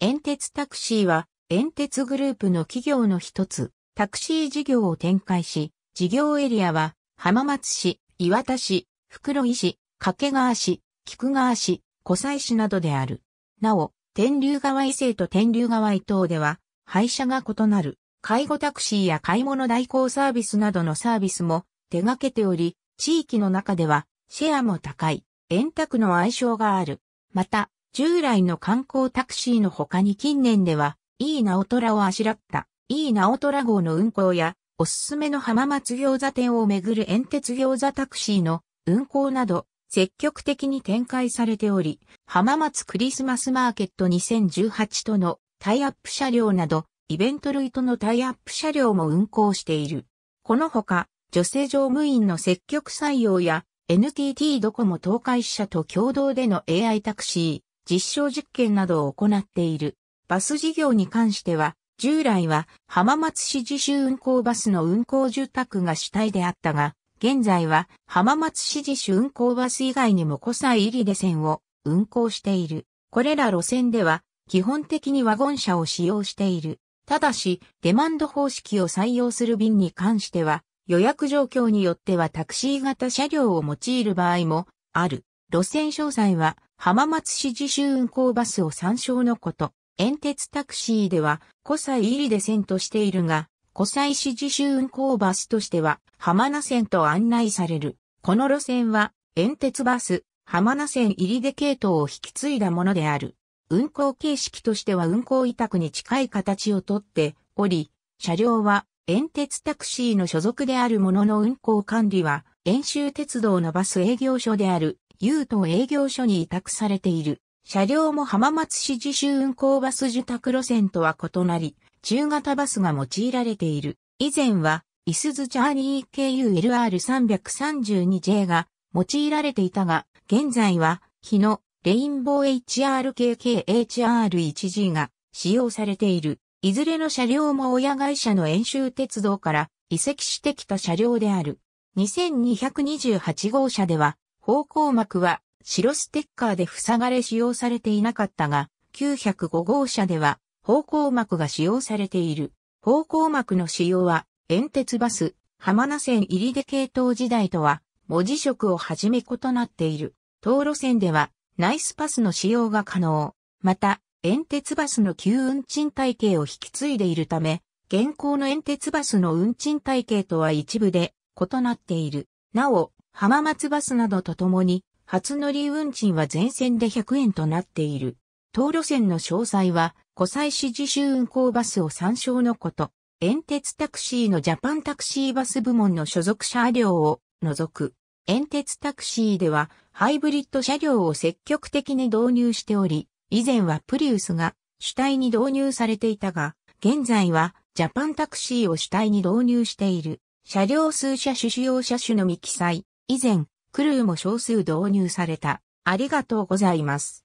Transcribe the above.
遠鉄タクシーは、遠鉄グループの企業の一つ、タクシー事業を展開し、事業エリアは、浜松市、岩田市、袋井市、掛川市、菊川市、湖西市などである。なお、天竜川伊勢と天竜川伊東では、廃車が異なる、介護タクシーや買い物代行サービスなどのサービスも手掛けており、地域の中ではシェアも高い、円卓の愛称がある。また、従来の観光タクシーの他に近年では、いいなおとらをあしらった、いいなおとら号の運行や、おすすめの浜松餃子店をめぐる煙鉄餃子タクシーの運行など、積極的に展開されており、浜松クリスマスマーケット2018とのタイアップ車両など、イベント類とのタイアップ車両も運行している。このほか、女性乗務員の積極採用や、NTT ドコモ東海支社と共同での AI タクシー、実証実験などを行っている。バス事業に関しては、従来は浜松市自主運行バスの運行住宅が主体であったが、現在は浜松市自主運行バス以外にも古西入り出線を運行している。これら路線では基本的にワゴン車を使用している。ただし、デマンド方式を採用する便に関しては、予約状況によってはタクシー型車両を用いる場合もある。路線詳細は浜松市自主運行バスを参照のこと。遠鉄タクシーでは、湖西入りで線としているが、湖西市自主運行バスとしては、浜名線と案内される。この路線は、遠鉄バス、浜名線入りで系統を引き継いだものである。運行形式としては運行委託に近い形をとっており、車両は遠鉄タクシーの所属であるものの運行管理は、遠州鉄道のバス営業所である優等営業所に委託されている。車両も浜松市自主運行バス受託路線とは異なり、中型バスが用いられている。以前は、イスズジャーニー KULR332J が用いられていたが、現在は、日野レインボー HRKKHR1G が使用されている。いずれの車両も親会社の演習鉄道から移籍してきた車両である。2228号車では方向幕は白ステッカーで塞がれ使用されていなかったが、905号車では方向幕が使用されている。方向幕の使用は、遠鉄バス、浜名線入りで系統時代とは、文字色をはじめ異なっている。当路線では、ナイスパスの使用が可能。また、遠鉄バスの旧運賃体系を引き継いでいるため、現行の遠鉄バスの運賃体系とは一部で異なっている。なお、浜松バスなどとともに、初乗り運賃は全線で100円となっている。当路線の詳細は、湖西市自主運行バスを参照のこと。遠鉄タクシーのジャパンタクシーバス部門の所属車両を除く。遠鉄タクシーでは、ハイブリッド車両を積極的に導入しており、以前はプリウスが主体に導入されていたが、現在はジャパンタクシーを主体に導入している。車両数車種主要車種のみ記載。以前、クルーも少数導入された。ありがとうございます。